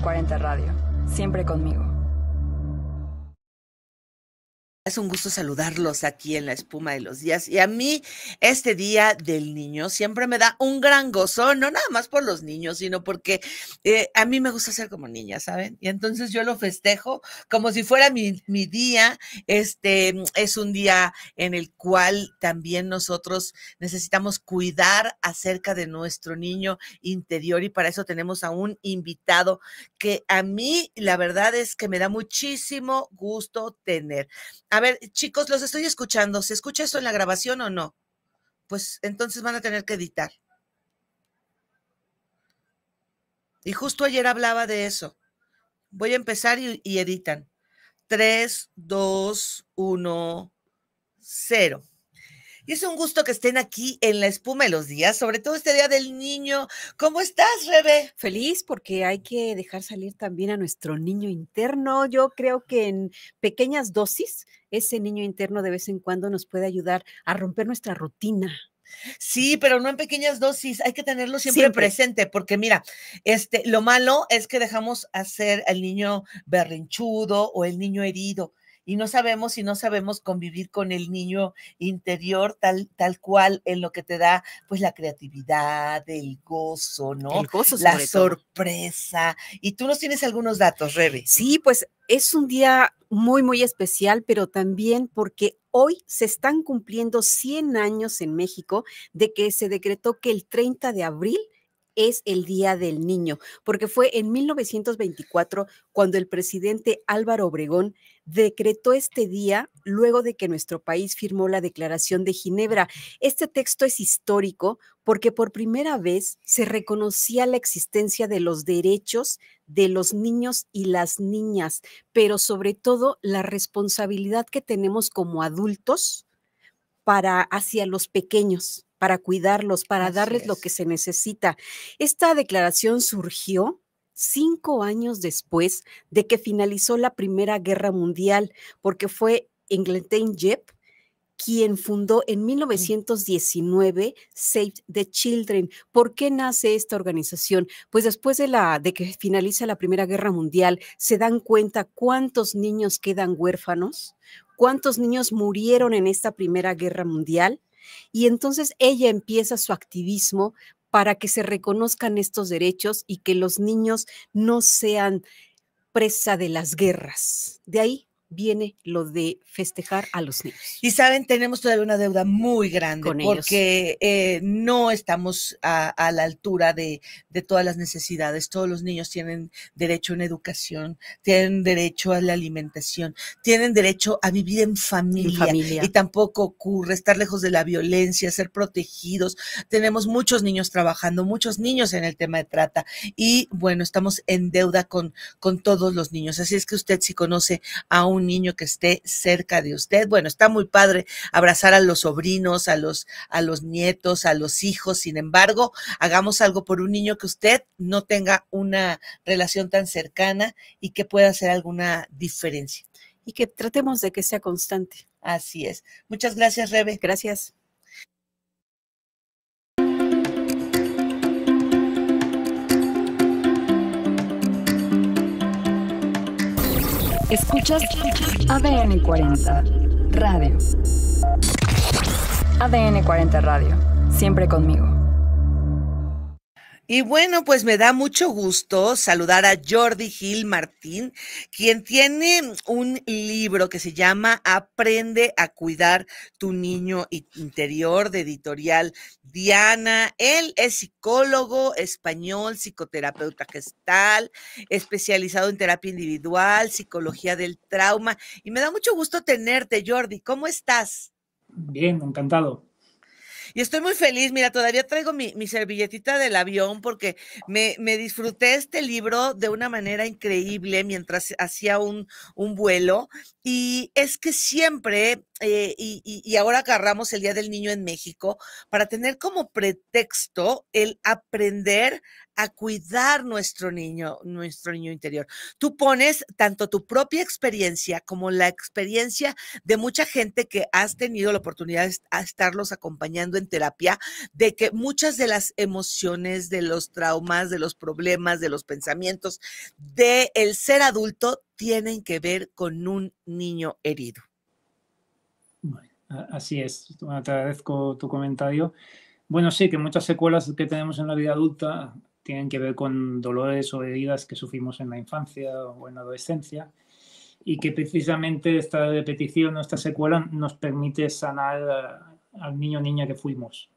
40 Radio. Siempre conmigo. Es un gusto saludarlos aquí en la espuma de los días. Y a mí, este día del niño siempre me da un gran gozo, no nada más por los niños, sino porque eh, a mí me gusta ser como niña, ¿saben? Y entonces yo lo festejo como si fuera mi, mi día. Este mm, es un día en el cual también nosotros necesitamos cuidar acerca de nuestro niño interior y para eso tenemos a un invitado que a mí la verdad es que me da muchísimo gusto tener. A ver, chicos, los estoy escuchando. ¿Se escucha esto en la grabación o no? Pues entonces van a tener que editar. Y justo ayer hablaba de eso. Voy a empezar y, editan. 3, 2, 1, 0. Y es un gusto que estén aquí en la espuma los días, sobre todo este día del niño. ¿Cómo estás, Rebe? Feliz porque hay que dejar salir también a nuestro niño interno. Yo creo que en pequeñas dosis, ese niño interno de vez en cuando nos puede ayudar a romper nuestra rutina. Sí, pero no en pequeñas dosis, hay que tenerlo siempre, presente, porque mira, este, lo malo es que dejamos hacer al niño berrinchudo o el niño herido y no sabemos si no sabemos convivir con el niño interior tal, tal cual en lo que te da pues la creatividad, el gozo, ¿no? El gozo la sorpresa. Y tú nos tienes algunos datos, Rebe. Sí, pues es un día muy, muy especial, pero también porque hoy se están cumpliendo 100 años en México de que se decretó que el 30 de abril es el Día del Niño, porque fue en 1924 cuando el presidente Álvaro Obregón decretó este día luego de que nuestro país firmó la Declaración de Ginebra. Este texto es histórico porque por primera vez se reconocía la existencia de los derechos de los niños y las niñas, pero sobre todo la responsabilidad que tenemos como adultos para hacia los pequeños para cuidarlos, para darles lo que se necesita. Esta declaración surgió cinco años después de que finalizó la Primera Guerra Mundial, porque fue Englantain Jepp quien fundó en 1919 mm. Save the Children. ¿Por qué nace esta organización? Pues después de, la, de que finaliza la Primera Guerra Mundial, se dan cuenta cuántos niños quedan huérfanos, cuántos niños murieron en esta Primera Guerra Mundial y entonces ella empieza su activismo para que se reconozcan estos derechos y que los niños no sean presa de las guerras. De ahí viene lo de festejar a los niños. Y saben, tenemos todavía una deuda muy grande porque eh, no estamos a, la altura de, todas las necesidades. Todos los niños tienen derecho a una educación, tienen derecho a la alimentación, tienen derecho a vivir en familia, y tampoco ocurre estar lejos de la violencia, ser protegidos. Tenemos muchos niños trabajando, muchos niños en el tema de trata y bueno, estamos en deuda con, con todos los niños. Así es que usted si conoce a un niño que esté cerca de usted. Bueno, está muy padre abrazar a los sobrinos, a los, a los nietos, a los hijos. Sin embargo, hagamos algo por un niño que usted no tenga una relación tan cercana y que pueda hacer alguna diferencia. Y que tratemos de que sea constante. Así es. Muchas gracias, Rebe. Gracias. Escuchas ADN 40 Radio. ADN 40 Radio. Siempre conmigo. Y bueno, pues me da mucho gusto saludar a Jordi Gil Martín, quien tiene un libro que se llama Aprende a cuidar tu niño interior de editorial Diana. Él es psicólogo español, psicoterapeuta gestal, especializado en terapia individual, psicología del trauma. Y me da mucho gusto tenerte, Jordi. ¿Cómo estás? Bien, encantado. Y estoy muy feliz, mira, todavía traigo mi, servilletita del avión porque me, disfruté este libro de una manera increíble mientras hacía un, vuelo. Y es que siempre, eh, y, y ahora agarramos el Día del Niño en México, para tener como pretexto el aprender a cuidar nuestro niño, nuestro niño interior. Tú pones tanto tu propia experiencia como la experiencia de mucha gente que has tenido la oportunidad de estarlos acompañando en terapia, de que muchas de las emociones, de los traumas, de los problemas, de los pensamientos, del el ser adulto tienen que ver con un niño herido. así es. Te agradezco tu comentario. Bueno, sí, que muchas secuelas que tenemos en la vida adulta tienen que ver con dolores o heridas que sufrimos en la infancia o en la adolescencia y que precisamente esta repetición o esta secuela nos permite sanar al niño o niña que fuimos.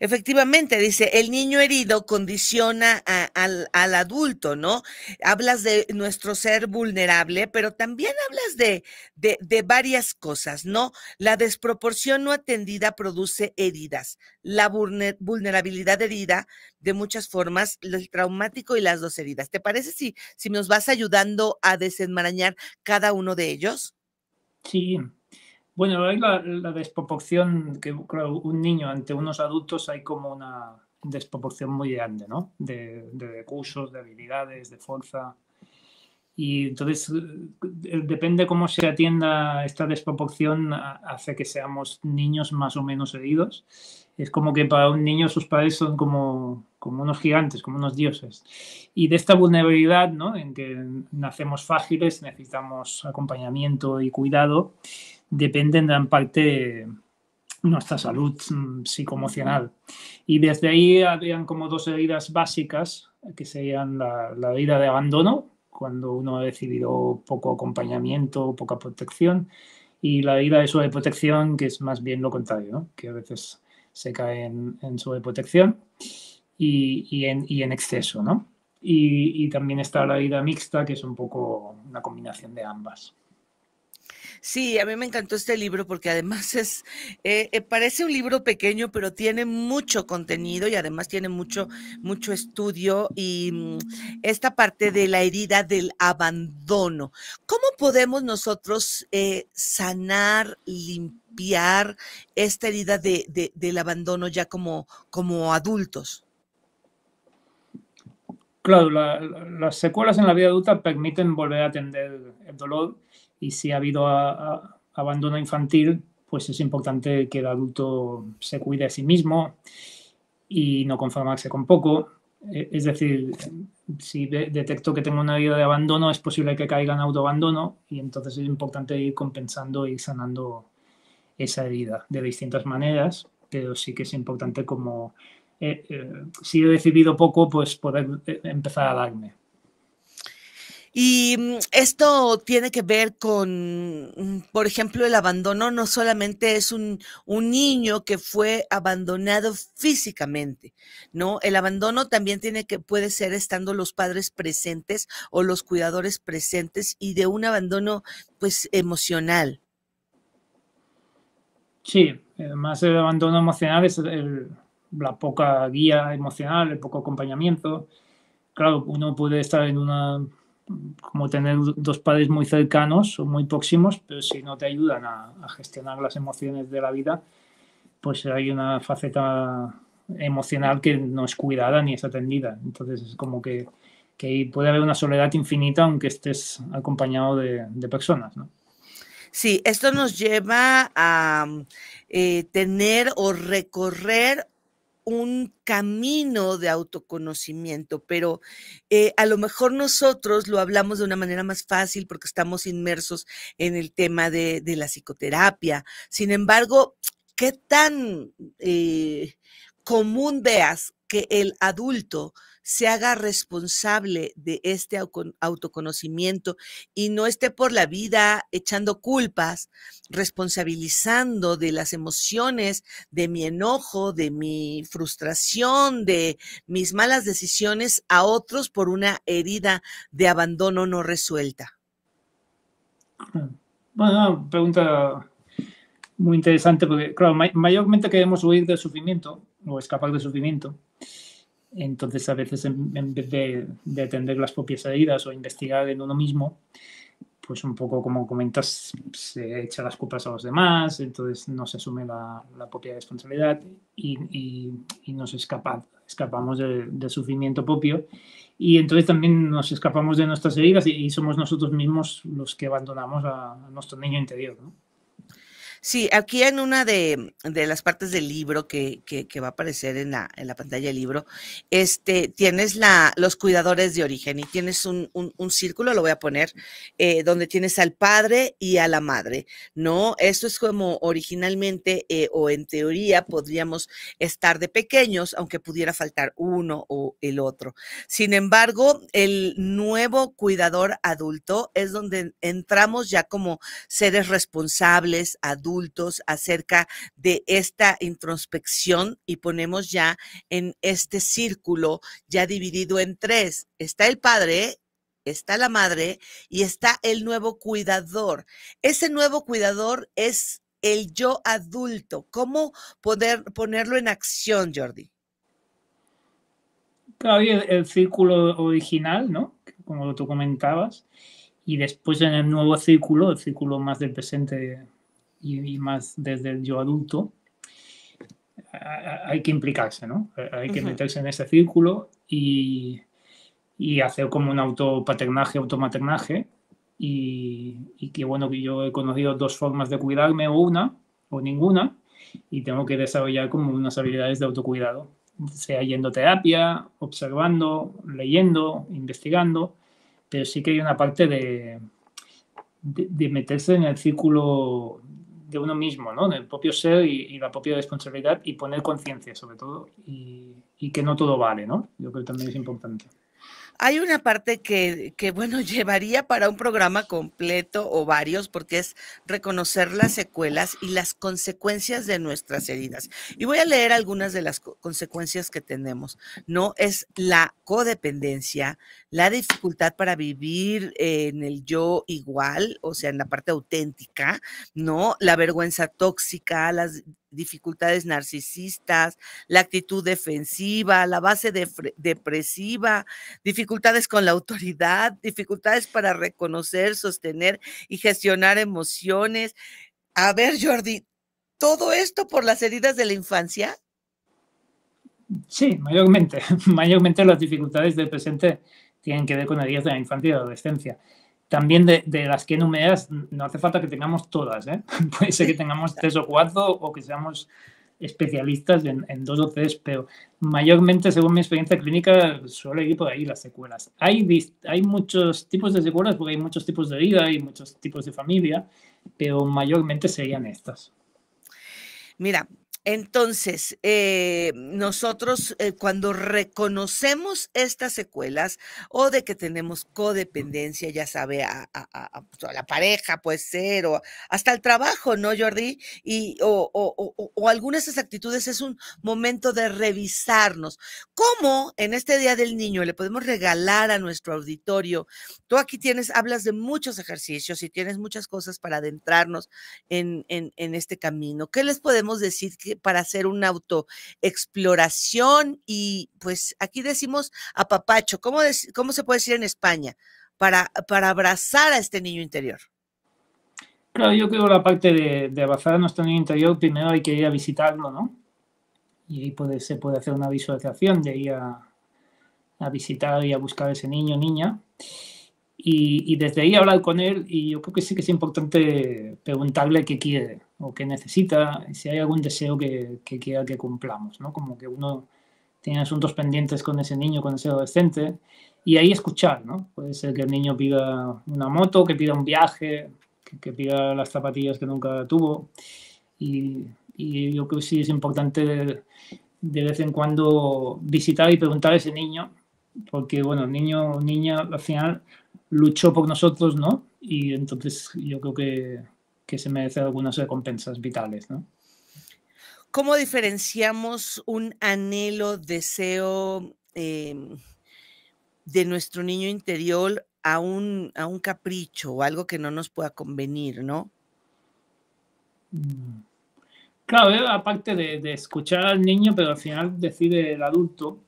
Efectivamente, dice, el niño herido condiciona al adulto, ¿no? Hablas de nuestro ser vulnerable, pero también hablas de, de varias cosas, ¿no? La desproporción no atendida produce heridas. La vulnerabilidad herida, de muchas formas, el traumático y las dos heridas. ¿Te parece si, si nos vas ayudando a desenmarañar cada uno de ellos? Sí, bueno, hay la, desproporción que, un niño ante unos adultos hay como una desproporción muy grande, ¿no? De, de recursos, de habilidades, de fuerza. Y entonces, eh, eh, depende cómo se atienda esta desproporción, hace que seamos niños más o menos heridos. Es como que para un niño sus padres son como, como unos gigantes, como unos dioses. Y de esta vulnerabilidad, ¿no? en que nacemos frágiles, necesitamos acompañamiento y cuidado, depende en gran parte de nuestra salud mm, psicoemocional. Y desde ahí habían como dos heridas básicas, que serían la, herida de abandono, cuando uno ha recibido poco acompañamiento, poca protección, y la herida de sobreprotección, que es más bien lo contrario, que a veces se cae en, en sobreprotección y, en, exceso. ¿no? Y, y también está la herida mixta, que es un poco una combinación de ambas. Sí, a mí me encantó este libro porque además es, eh, eh, parece un libro pequeño, pero tiene mucho contenido y además tiene mucho, mucho estudio y mm, esta parte de la herida del abandono. ¿Cómo podemos nosotros eh, sanar, limpiar esta herida del abandono ya como, como adultos? Claro, las secuelas en la vida adulta permiten volver a atender el dolor y si ha habido abandono infantil, pues es importante que el adulto se cuide a sí mismo y no conformarse con poco. E, es decir, si detecto que tengo una herida de abandono, es posible que caiga en autoabandono y entonces es importante ir compensando y sanando esa herida de distintas maneras, pero sí que es importante como eh, eh, si he recibido poco, pues poder eh, empezar a darme. Y mm, esto tiene que ver con, mm, por ejemplo, el abandono no solamente es un, niño que fue abandonado físicamente, ¿no? El abandono también tiene que, puede ser estando los padres presentes o los cuidadores presentes y de un abandono, pues, emocional. Sí, además el abandono emocional es la poca guía emocional, el poco acompañamiento. Claro, uno puede estar en una como tener dos padres muy cercanos o muy próximos, pero si no te ayudan a, gestionar las emociones de la vida, pues hay una faceta emocional que no es cuidada ni es atendida. Entonces es como que, puede haber una soledad infinita aunque estés acompañado de, personas, ¿no? Sí, esto nos lleva a eh, tener o recorrer un camino de autoconocimiento, pero eh, a lo mejor nosotros lo hablamos de una manera más fácil porque estamos inmersos en el tema de, la psicoterapia. Sin embargo, ¿qué tan eh, común veas que el adulto se haga responsable de este autoconocimiento y no esté por la vida echando culpas, responsabilizando de las emociones, de mi enojo, de mi frustración, de mis malas decisiones a otros por una herida de abandono no resuelta. Mm. Bueno, pregunta muy interesante porque, claro, mayormente queremos huir del sufrimiento o escapar del sufrimiento. Entonces, a veces, en, vez de, atender las propias heridas o investigar en uno mismo, pues un poco como comentas, se echa las culpas a los demás, entonces no se asume la, propia responsabilidad y, nos escapa, escapamos del sufrimiento propio y entonces también nos escapamos de nuestras heridas y, somos nosotros mismos los que abandonamos a, nuestro niño interior. Sí, aquí en una de, las partes del libro que, va a aparecer en la, pantalla del libro, este, tienes los cuidadores de origen y tienes un, círculo, lo voy a poner, eh, donde tienes al padre y a la madre, ¿no? Esto es como originalmente eh, o en teoría podríamos estar de pequeños, aunque pudiera faltar uno o el otro. Sin embargo, el nuevo cuidador adulto es donde entramos ya como seres responsables, adultos, acerca de esta introspección y ponemos ya en este círculo ya dividido en tres. Está el padre, está la madre y está el nuevo cuidador. Ese nuevo cuidador es el yo adulto. ¿Cómo poder ponerlo en acción, Jordi? Claro, el, el círculo original, ¿no? Como tú comentabas. Y después en el nuevo círculo, el círculo más del presente y, más desde el yo adulto, hay que implicarse, ¿no? Hay que meterse en ese círculo y, y, hacer como un autopaternaje, automaternaje. Y, y que bueno, que yo he conocido dos formas de cuidarme, o una o ninguna, y tengo que desarrollar como unas habilidades de autocuidado, sea yendo a terapia, observando, leyendo, investigando, pero sí que hay una parte de, de meterse en el círculo de uno mismo, ¿no? Del propio ser y, la propia responsabilidad y poner conciencia sobre todo y, que no todo vale, ¿no? Yo creo que también es importante. Hay una parte que, que, bueno, llevaría para un programa completo o varios, porque es reconocer las secuelas y las consecuencias de nuestras heridas. Y voy a leer algunas de las consecuencias que tenemos, ¿no? Es la codependencia, la dificultad para vivir en el yo igual, o sea, en la parte auténtica, ¿no? La vergüenza tóxica, las dificultades narcisistas, la actitud defensiva, la base depresiva, dificultades con la autoridad, dificultades para reconocer, sostener y gestionar emociones. A ver, Jordi, ¿todo esto por las heridas de la infancia? Sí, mayormente. Mayormente las dificultades del presente tienen que ver con heridas de la infancia y la adolescencia. También de, de las que enumeras, no hace falta que tengamos todas, ¿eh? puede ser que tengamos tres o cuatro o que seamos especialistas en, dos o tres, pero mayormente, según mi experiencia clínica, suele ir por ahí las secuelas. Hay, hay muchos tipos de secuelas porque hay muchos tipos de vida, y muchos tipos de familia, pero mayormente serían estas. Mira, entonces, eh, nosotros eh, cuando reconocemos estas secuelas o de que tenemos codependencia, ya sabe, pues, a, la pareja puede ser, o hasta el trabajo, ¿no, Jordi? Y, o, algunas de esas actitudes es un momento de revisarnos. ¿Cómo en este Día del Niño le podemos regalar a nuestro auditorio? Tú aquí tienes, hablas de muchos ejercicios y tienes muchas cosas para adentrarnos en, en este camino. ¿Qué les podemos decir? Que, para hacer una autoexploración y pues aquí decimos a ¿Cómo, cómo se puede decir en España? Para, abrazar a este niño interior. Claro, yo creo que la parte de, abrazar a nuestro niño interior, primero hay que ir a visitarlo, ¿no? Y ahí se puede hacer una visualización de ir a, visitar y a buscar a ese niño, niña. Y, desde ahí hablar con él y yo creo que sí que es importante preguntarle qué quiere o qué necesita, si hay algún deseo que, quiera que cumplamos, ¿no? Como que uno tiene asuntos pendientes con ese niño, con ese adolescente, y ahí escuchar, ¿no? Puede ser que el niño pida una moto, que pida un viaje, que, pida las zapatillas que nunca tuvo, y, yo creo que sí es importante de, vez en cuando visitar y preguntar a ese niño, porque, bueno, niño o niña, al final luchó por nosotros, ¿no? Y entonces yo creo que, se merece algunas recompensas vitales, ¿no? ¿Cómo diferenciamos un anhelo, deseo em, de nuestro niño interior a un, capricho o algo que no nos pueda convenir, ¿no? Mm. Claro, aparte de escuchar al niño, pero al final decide el adulto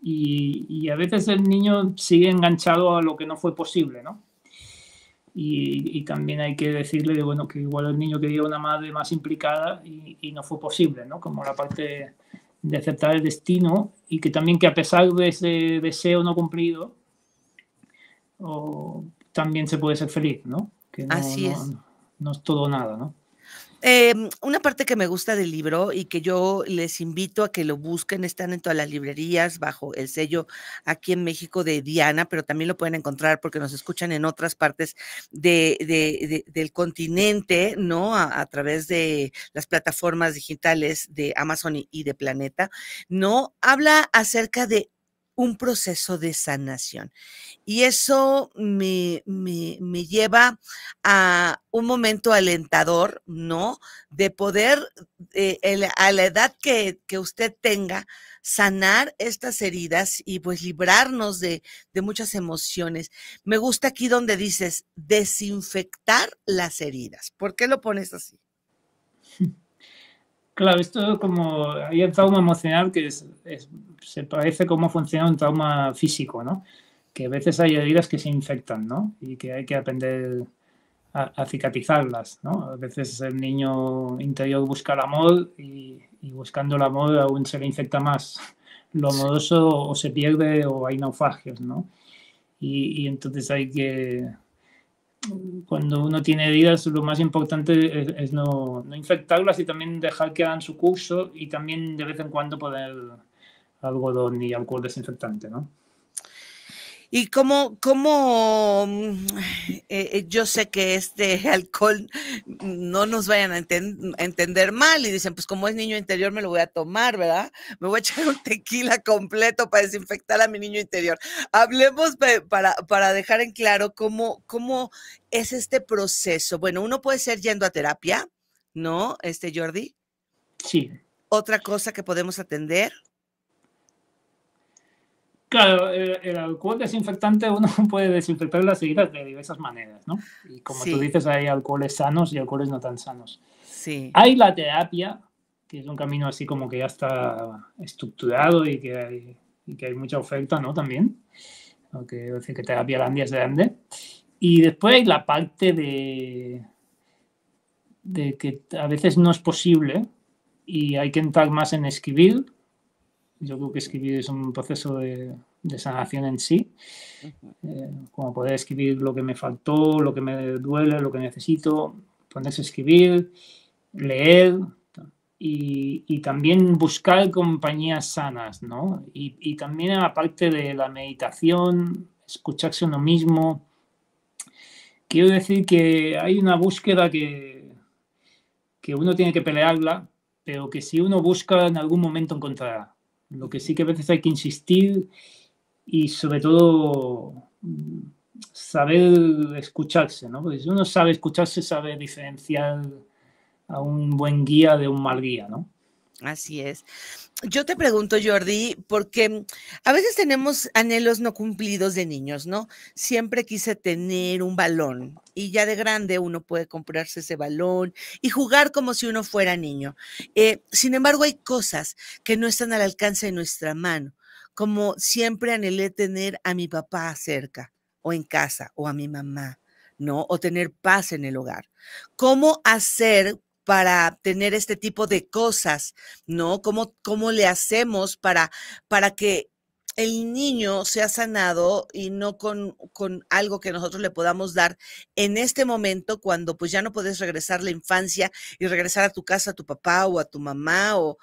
y, a veces el niño sigue enganchado a lo que no fue posible, ¿no? Y, también hay que decirle que, bueno, que igual el niño quería una madre más implicada y, no fue posible, ¿no? Como la parte de aceptar el destino y que también que a pesar de ese deseo no cumplido, también se puede ser feliz, ¿no? Así es. No, es todo nada, ¿no? Eh, una parte que me gusta del libro y que yo les invito a que lo busquen, están en todas las librerías bajo el sello aquí en México de Diana, pero también lo pueden encontrar porque nos escuchan en otras partes del continente, ¿no? A, través de las plataformas digitales de Amazon y de Planeta, ¿no? Habla acerca de un proceso de sanación. Y eso me, lleva a un momento alentador, ¿no? De poder, eh, a la edad que, usted tenga, sanar estas heridas y pues librarnos de, de muchas emociones. Me gusta aquí donde dices, desinfectar las heridas. ¿Por qué lo pones así? Claro, esto como hay el trauma emocional que se parece cómo funciona un trauma físico, ¿no? Que a veces hay heridas que se infectan, ¿no? Y que hay que aprender a, a cicatrizarlas, ¿no? A veces el niño interior busca el amor y, buscando el amor aún se le infecta más lo amoroso o se pierde o hay naufragios, ¿no? y entonces hay que cuando uno tiene heridas, lo más importante es, no, infectarlas y también dejar que hagan su curso y también de vez en cuando poner algodón y alcohol desinfectante, y como, mm, eh, eh, yo sé que este alcohol no nos vayan a, entender mal y dicen, pues como es niño interior me lo voy a tomar, ¿verdad? Me voy a echar un tequila completo para desinfectar a mi niño interior. Hablemos para, dejar en claro cómo, cómo es este proceso. Bueno, uno puede ser yendo a terapia, ¿no? Este Jordi. Sí. Otra cosa que podemos atender. Claro, el, alcohol desinfectante uno puede desinfectar las heridas de diversas maneras, ¿no? Y como tú dices, hay alcoholes sanos y alcoholes no tan sanos. Sí. Hay la terapia, que es un camino así como que ya está estructurado y que hay, mucha oferta, ¿no? También. Aunque decir que terapia landia es grande. Y después hay la parte de, de que a veces no es posible y hay que entrar más en escribir yo creo que escribir es un proceso de, sanación en sí, eh, como poder escribir lo que me faltó, lo que me duele, lo que necesito, ponerse a escribir, leer y, también buscar compañías sanas, ¿no? Y, y también aparte de la meditación, escucharse uno mismo. Quiero decir que hay una búsqueda que, que uno tiene que pelearla, pero que si uno busca en algún momento encontrará. Lo que sí que a veces hay que insistir y sobre todo mm, saber escucharse, ¿no? Porque si uno sabe escucharse, sabe diferenciar a un buen guía de un mal guía, ¿no? Así es. Yo te pregunto, Jordi, porque a veces tenemos anhelos no cumplidos de niños, ¿no? Siempre quise tener un balón y ya de grande uno puede comprarse ese balón y jugar como si uno fuera niño. Eh, sin embargo, hay cosas que no están al alcance de nuestra mano, como siempre anhelé tener a mi papá cerca o en casa o a mi mamá. ¿no? O tener paz en el hogar. ¿Cómo hacer para tener este tipo de cosas, ¿no? ¿Cómo, cómo le hacemos para, para que el niño sea sanado y no con, algo que nosotros le podamos dar en este momento cuando pues ya no puedes regresar la infancia y regresar a tu casa a tu papá o a tu mamá o,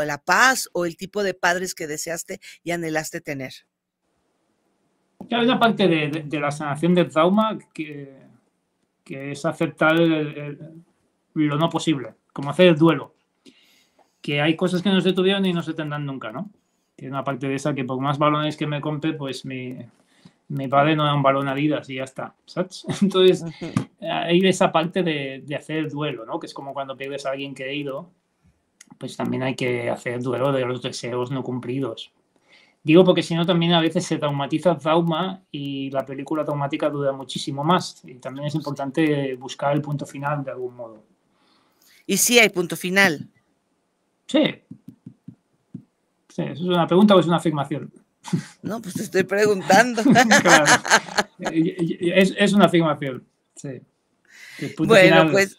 a la paz o el tipo de padres que deseaste y anhelaste tener. hay una parte de, la sanación del trauma que, que es aceptar el, lo no posible, como hacer el duelo. Que hay cosas que no se tuvieron y no se tendrán nunca, ¿no? Tiene una parte de esa que por más balones que me compre, pues mi, padre no da un balón a vida, y ya está, ¿sabes? Entonces, hay esa parte de, hacer el duelo, ¿no? Que es como cuando pierdes a alguien querido, pues también hay que hacer duelo de los deseos no cumplidos. Digo porque si no también a veces se traumatiza trauma y la película traumática dura muchísimo más. Y también es importante buscar el punto final de algún modo. Y sí hay punto final. Sí. es una pregunta o es una afirmación? No, pues te estoy preguntando. claro. es, una afirmación. Sí. Bueno, pues.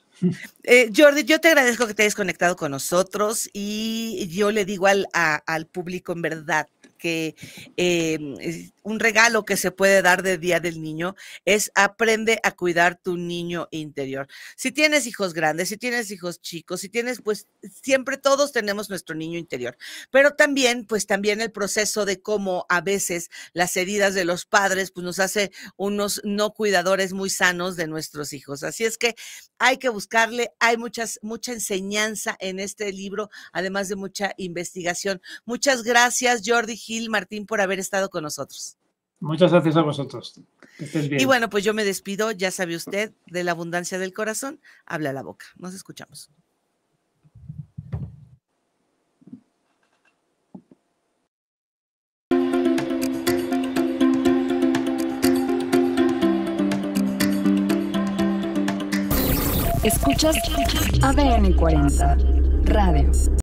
Eh, Jordi, yo te agradezco que te hayas conectado con nosotros y yo le digo al, al público en verdad, que em, un regalo que se puede dar de Día del Niño es aprende a cuidar tu niño interior. Si tienes hijos grandes, si tienes hijos chicos, si tienes, pues siempre todos tenemos nuestro niño interior, pero también, pues también el proceso de cómo a veces las heridas de los padres, pues nos hace unos no cuidadores muy sanos de nuestros hijos. Así es que hay que buscarle, hay muchas, mucha enseñanza en este libro, además de mucha investigación. Muchas gracias, Jordi Gil Martín por haber estado con nosotros. Muchas gracias a vosotros. Y bueno, pues yo me despido, ya sabe usted, de la abundancia del corazón, habla la boca. Nos escuchamos. Escuchas ADN 40, radio.